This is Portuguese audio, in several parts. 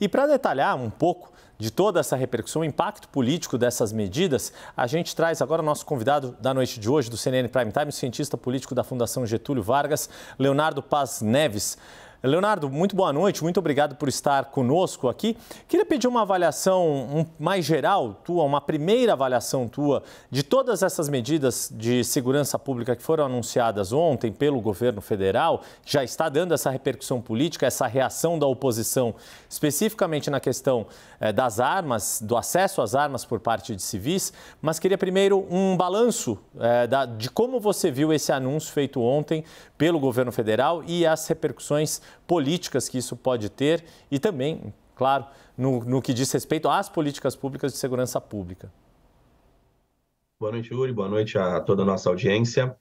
E para detalhar um pouco de toda essa repercussão, o impacto político dessas medidas, a gente traz agora o nosso convidado da noite de hoje do CNN Prime Time, o cientista político da Fundação Getúlio Vargas, Leonardo Paz Neves. Leonardo, muito boa noite, muito obrigado por estar conosco aqui. Queria pedir uma avaliação mais geral tua, uma primeira avaliação tua de todas essas medidas de segurança pública que foram anunciadas ontem pelo governo federal, já está dando essa repercussão política, essa reação da oposição, especificamente na questão eh, das armas, do acesso às armas por parte de civis, mas queria primeiro um balanço eh, de como você viu esse anúncio feito ontem pelo governo federal e as repercussões políticas que isso pode ter e também, claro, no, no que diz respeito às políticas públicas de segurança pública. Boa noite, Yuri. Boa noite a toda a nossa audiência.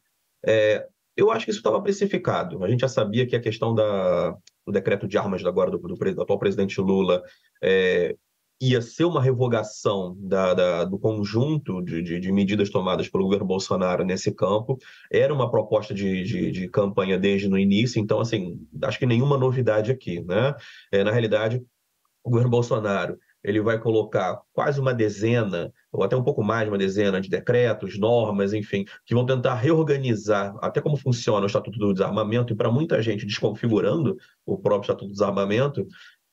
É, eu acho que isso estava precificado. A gente já sabia que a questão da, do decreto de armas agora do, do, do atual presidente Lula é, ia ser uma revogação da, da, do conjunto de, de, de, medidas tomadas pelo governo Bolsonaro nesse campo. Era uma proposta de, de campanha desde no início, então, assim, acho que nenhuma novidade aqui. Né? É, na realidade, o governo Bolsonaro ele vai colocar quase uma dezena, ou até um pouco mais de uma dezena de decretos, normas, enfim, que vão tentar reorganizar até como funciona o Estatuto do Desarmamento, e para muita gente desconfigurando o próprio Estatuto do Desarmamento,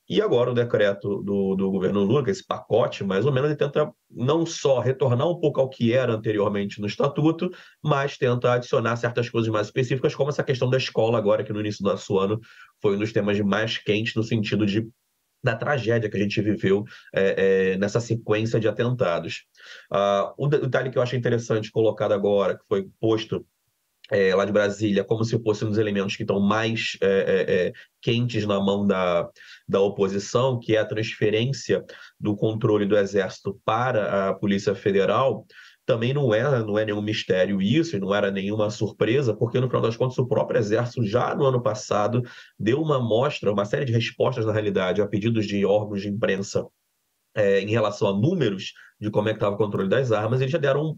e agora o decreto do, do governo Lula, é esse pacote, mais ou menos, ele tenta não só retornar um pouco ao que era anteriormente no estatuto, mas tenta adicionar certas coisas mais específicas, como essa questão da escola agora, que no início do nosso ano foi um dos temas mais quentes no sentido de da tragédia que a gente viveu é, é, nessa sequência de atentados. Uh, o detalhe que eu acho interessante colocado agora, que foi posto é, lá de Brasília, como se fossem um dos elementos que estão mais é, é, é, quentes na mão da, da oposição, que é a transferência do controle do Exército para a Polícia Federal, também não é, não é nenhum mistério isso, não era nenhuma surpresa, porque no final das contas o próprio Exército já no ano passado deu uma amostra, uma série de respostas na realidade a pedidos de órgãos de imprensa é, em relação a números de como é que estava o controle das armas, eles já deram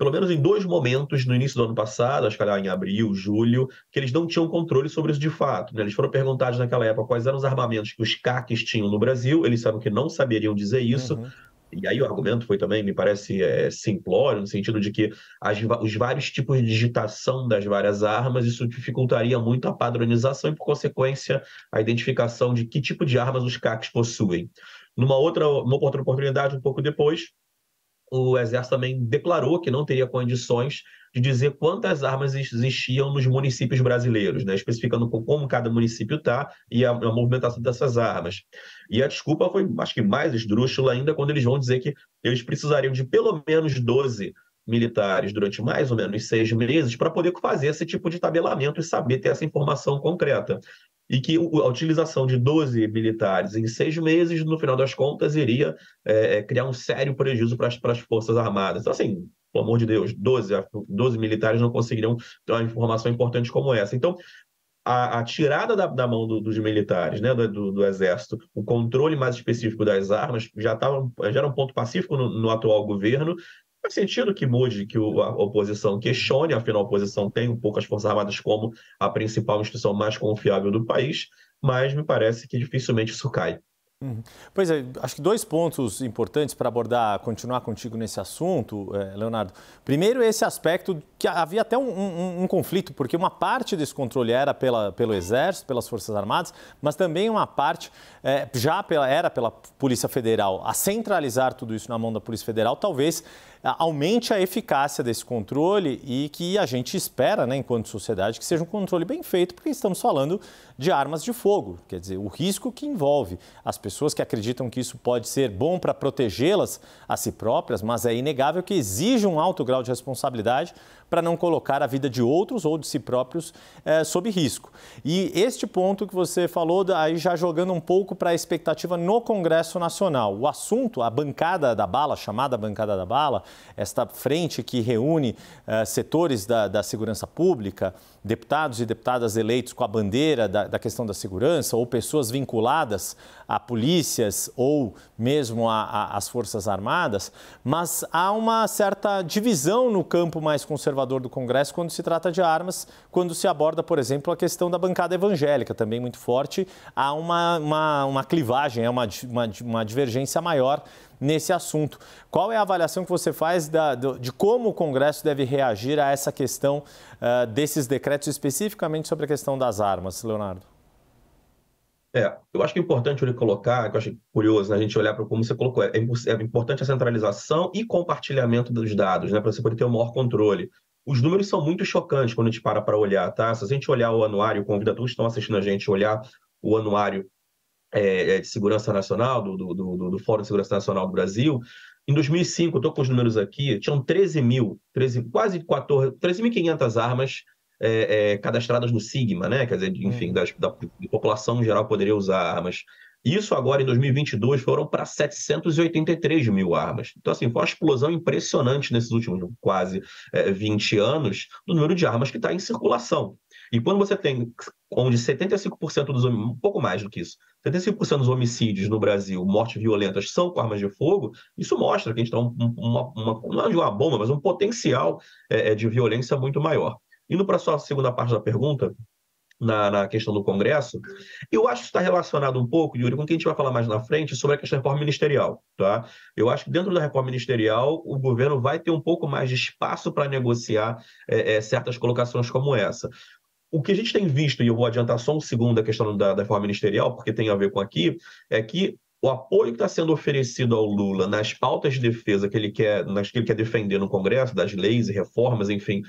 pelo menos em dois momentos no início do ano passado, acho que lá em abril, julho, que eles não tinham controle sobre isso de fato. Né? Eles foram perguntados naquela época quais eram os armamentos que os CACs tinham no Brasil, eles disseram que não saberiam dizer isso. Uhum. E aí o argumento foi também, me parece, é, simplório, no sentido de que as, os vários tipos de digitação das várias armas, isso dificultaria muito a padronização e, por consequência, a identificação de que tipo de armas os CACs possuem. Numa outra, numa outra oportunidade, um pouco depois, o Exército também declarou que não teria condições de dizer quantas armas existiam nos municípios brasileiros, né? especificando como cada município está e a, a, movimentação dessas armas. E a desculpa foi, acho que mais esdrúxula ainda, quando eles vão dizer que eles precisariam de pelo menos 12 militares durante mais ou menos seis meses para poder fazer esse tipo de tabelamento e saber ter essa informação concreta e que a utilização de 12 militares em seis meses, no final das contas, iria é, é criar um sério prejuízo para as, para as Forças Armadas. Então, assim, pelo amor de Deus, 12, 12 militares não conseguiriam ter uma informação importante como essa. Então, a, a, tirada da, da mão do, dos militares, né, do, do, do, exército, o controle mais específico das armas já, tava, já era um ponto pacífico no, no atual governo Faz sentido que mude, que o, a oposição questione, afinal, a oposição tem um pouco as Forças Armadas como a principal instituição mais confiável do país, mas me parece que dificilmente isso cai. Uhum. Pois é, acho que dois pontos importantes para abordar, continuar contigo nesse assunto, eh, Leonardo. Primeiro, esse aspecto que havia até um, um, um, conflito, porque uma parte desse controle era pela, pelo Exército, pelas Forças Armadas, mas também uma parte é, já pela, era pela Polícia Federal. A centralizar tudo isso na mão da Polícia Federal talvez aumente a eficácia desse controle e que a gente espera, né, enquanto sociedade, que seja um controle bem feito, porque estamos falando de armas de fogo, quer dizer, o risco que envolve. As pessoas que acreditam que isso pode ser bom para protegê-las a si próprias, mas é inegável que exige um alto grau de responsabilidade para não colocar a vida de outros ou de si próprios é, sob risco. E este ponto que você falou, aí já jogando um pouco para a expectativa no Congresso Nacional. O assunto, a bancada da bala, chamada bancada da bala, esta frente que reúne é, setores da, da segurança pública, deputados e deputadas eleitos com a bandeira da, da questão da segurança ou pessoas vinculadas a polícias ou mesmo às Forças Armadas, mas há uma certa divisão no campo mais conservador do Congresso quando se trata de armas, quando se aborda, por exemplo, a questão da bancada evangélica, também muito forte, há uma, uma, uma clivagem, é uma, uma, uma divergência maior nesse assunto. Qual é a avaliação que você faz da, de como o Congresso deve reagir a essa questão uh, desses decretos, especificamente sobre a questão das armas, Leonardo? É, eu acho que é importante ele colocar, que eu acho curioso, né, a gente olhar para como você colocou, é, é, importante a centralização e compartilhamento dos dados, né, para você poder ter o maior controle. Os números são muito chocantes quando a gente para para olhar, tá? Se a gente olhar o anuário, convido a todos que estão assistindo a gente olhar o anuário é, é de Segurança Nacional, do, do, do, do Fórum de Segurança Nacional do Brasil, em 2005, eu estou com os números aqui, tinham 13 mil, 13, quase 14, 13.500 armas é, é, cadastradas no Sigma, né? Quer dizer, enfim, hum. das, da, da população em geral poderia usar armas. Isso agora em 2022 foram para 783 mil armas. Então, assim, foi uma explosão impressionante nesses últimos quase é, 20 anos do número de armas que está em circulação. E quando você tem onde 75% dos um pouco mais do que isso, 75% dos homicídios no Brasil, mortes violentas, são com armas de fogo, isso mostra que a gente tem tá um, uma, uma, não é uma bomba, mas um potencial é, é de violência muito maior. Indo para a sua segunda parte da pergunta, na, na, questão do Congresso, eu acho que está relacionado um pouco, Yuri, com o que a gente vai falar mais na frente, sobre a questão da reforma ministerial. Tá? Eu acho que dentro da reforma ministerial, o governo vai ter um pouco mais de espaço para negociar é, é, certas colocações como essa. O que a gente tem visto, e eu vou adiantar só um segundo a questão da, da reforma ministerial, porque tem a ver com aqui, é que o apoio que está sendo oferecido ao Lula nas pautas de defesa que ele quer, nas que ele quer defender no Congresso, das leis e reformas, enfim,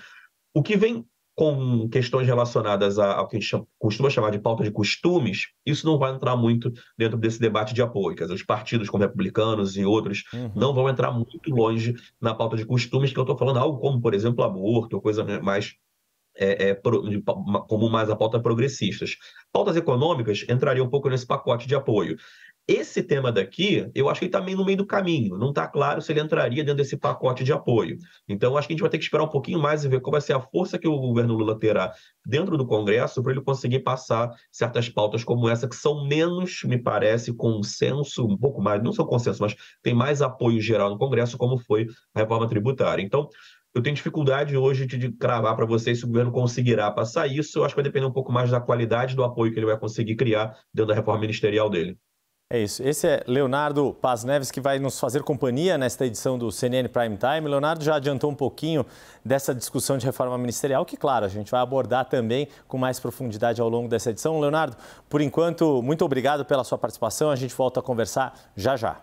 o que vem com questões relacionadas ao que a gente chama, costuma chamar de pauta de costumes, isso não vai entrar muito dentro desse debate de apoio. Quer dizer, os partidos como republicanos e outros uhum. não vão entrar muito longe na pauta de costumes, que eu estou falando algo como, por exemplo, aborto, coisa né, mais é, é, pro, de, como mais a pauta progressistas. Pautas econômicas entrariam um pouco nesse pacote de apoio. Esse tema daqui, eu acho que ele está meio no meio do caminho. Não está claro se ele entraria dentro desse pacote de apoio. Então, acho que a gente vai ter que esperar um pouquinho mais e ver qual vai ser a força que o governo Lula terá dentro do Congresso para ele conseguir passar certas pautas como essa, que são menos, me parece, consenso, um pouco mais, não são consenso, mas tem mais apoio geral no Congresso, como foi a reforma tributária. Então, eu tenho dificuldade hoje de cravar para vocês se o governo conseguirá passar isso. Eu acho que vai depender um pouco mais da qualidade do apoio que ele vai conseguir criar dentro da reforma ministerial dele. É isso. Esse é Leonardo Paz Neves que vai nos fazer companhia nesta edição do CNN Prime Time. Leonardo já adiantou um pouquinho dessa discussão de reforma ministerial, que, claro, a gente vai abordar também com mais profundidade ao longo dessa edição. Leonardo, por enquanto, muito obrigado pela sua participação. A gente volta a conversar já já.